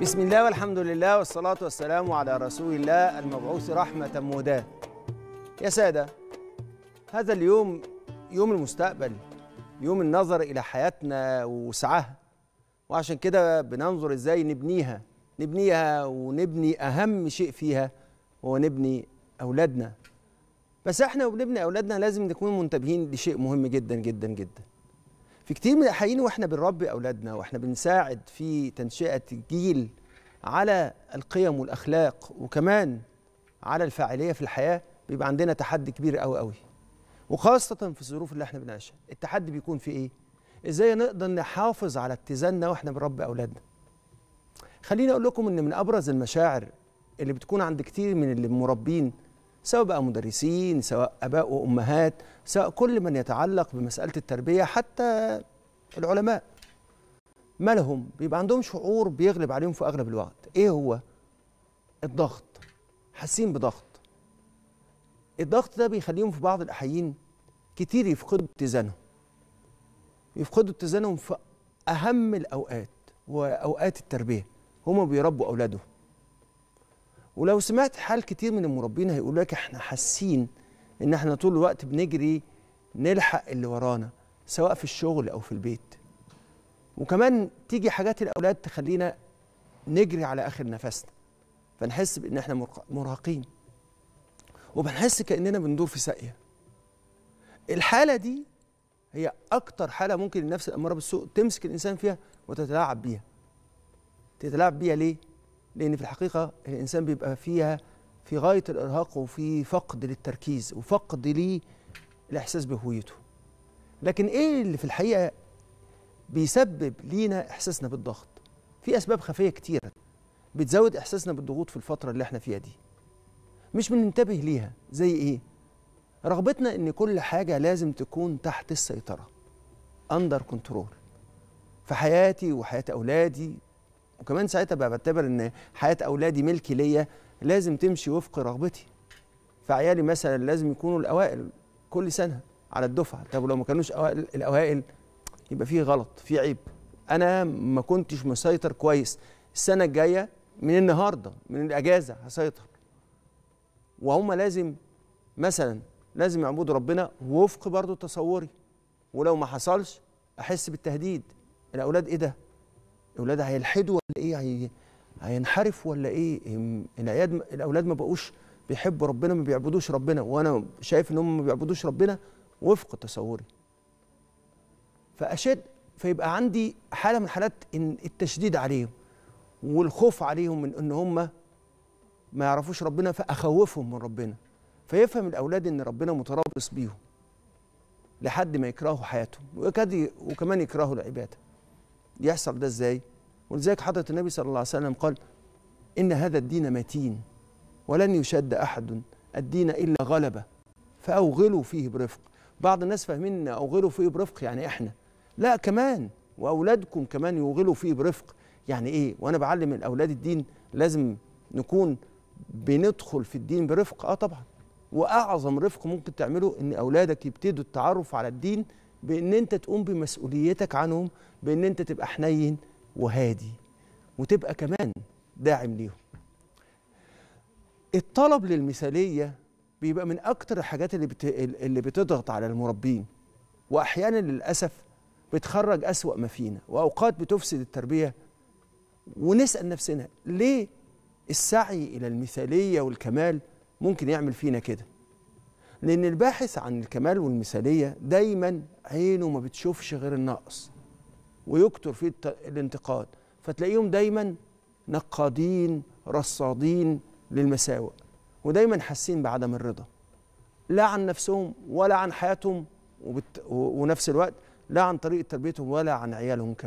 بسم الله والحمد لله والصلاة والسلام على رسول الله المبعوث رحمة مهداة يا سادة هذا اليوم يوم المستقبل يوم النظر إلى حياتنا وسعها وعشان كده بننظر إزاي نبنيها نبنيها ونبني أهم شيء فيها هو نبني أولادنا بس احنا وبنبني أولادنا لازم نكون منتبهين لشيء مهم جدا جدا جدا في كتير من الأحيان وإحنا بنربي أولادنا وإحنا بنساعد في تنشئة الجيل على القيم والأخلاق وكمان على الفاعلية في الحياة بيبقى عندنا تحدي كبير قوي قوي وخاصة في الظروف اللي احنا بنعيشها التحدي بيكون في ايه؟ ازاي نقدر نحافظ على اتزاننا واحنا بنربي اولادنا خليني اقول لكم ان من ابرز المشاعر اللي بتكون عند كتير من المربين سواء بقى مدرسين سواء اباء وامهات سواء كل من يتعلق بمساله التربيه حتى العلماء ما لهم بيبقى عندهم شعور بيغلب عليهم في اغلب الوقت ايه هو الضغط حاسين بضغط الضغط ده بيخليهم في بعض الاحيان كتير يفقدوا اتزانهم يفقدوا اتزانهم في اهم الاوقات واوقات التربيه هما بيربوا اولادهم ولو سمعت حال كتير من المربين هيقول لك احنا حاسين ان احنا طول الوقت بنجري نلحق اللي ورانا سواء في الشغل او في البيت وكمان تيجي حاجات الاولاد تخلينا نجري على اخر نفسنا فنحس بان احنا مرهقين وبنحس كاننا بندور في ساقيه الحاله دي هي اكتر حاله ممكن النفس الاماره بالسوء تمسك الانسان فيها وتتلاعب بيها تتلاعب بيها ليه لان في الحقيقه الانسان بيبقى فيها في غايه الارهاق وفي فقد للتركيز وفقد للاحساس بهويته لكن ايه اللي في الحقيقه بيسبب لينا احساسنا بالضغط في اسباب خفيه كتيره بتزود احساسنا بالضغوط في الفتره اللي احنا فيها دي مش بننتبه ليها زي ايه رغبتنا ان كل حاجه لازم تكون تحت السيطره اندر كنترول في حياتي وحياه اولادي وكمان ساعتها بقى بعتبر ان حياه اولادي ملكي ليا لازم تمشي وفق رغبتي فعيالي مثلا لازم يكونوا الاوائل كل سنه على الدفعه طب ولو ما كانوش أوائل الاوائل يبقى فيه غلط في عيب انا ما كنتش مسيطر كويس السنه الجايه من النهارده من الاجازه هسيطر وهم لازم مثلا لازم يعبدوا ربنا وفق برضه تصوري ولو ما حصلش احس بالتهديد الاولاد ايه ده الاولاد هيلحدوا ولا ايه هي... هينحرف ولا ايه العياد الاولاد ما بقوش بيحبوا ربنا ما بيعبدوش ربنا وانا شايف ان هم ما بيعبدوش ربنا وفق تصوري فاشد فيبقى عندي حاله من حالات ان التشديد عليهم والخوف عليهم من ان هم ما يعرفوش ربنا فاخوفهم من ربنا فيفهم الاولاد ان ربنا متربص بيهم لحد ما يكرهوا حياتهم وكمان يكرهوا العباده يحصل ده ازاي ولذلك حضره النبي صلى الله عليه وسلم قال ان هذا الدين متين ولن يشد احد الدين الا غلبه فاوغلوا فيه برفق بعض الناس فاهمين اوغلوا فيه برفق يعني احنا لا كمان واولادكم كمان يوغلوا فيه برفق يعني ايه وانا بعلم الاولاد الدين لازم نكون بندخل في الدين برفق اه طبعا واعظم رفق ممكن تعمله ان اولادك يبتدوا التعرف على الدين بان انت تقوم بمسؤوليتك عنهم بان انت تبقى حنين وهادي وتبقى كمان داعم ليهم الطلب للمثاليه بيبقى من اكتر الحاجات اللي بت... اللي بتضغط على المربين واحيانا للاسف بتخرج اسوا ما فينا واوقات بتفسد التربيه ونسال نفسنا ليه السعي الى المثاليه والكمال ممكن يعمل فينا كده لأن الباحث عن الكمال والمثالية دايما عينه ما بتشوفش غير النقص ويكتر فيه الانتقاد فتلاقيهم دايما نقادين رصادين للمساوئ ودايما حاسين بعدم الرضا لا عن نفسهم ولا عن حياتهم وبت... ونفس الوقت لا عن طريقة تربيتهم ولا عن عيالهم كمان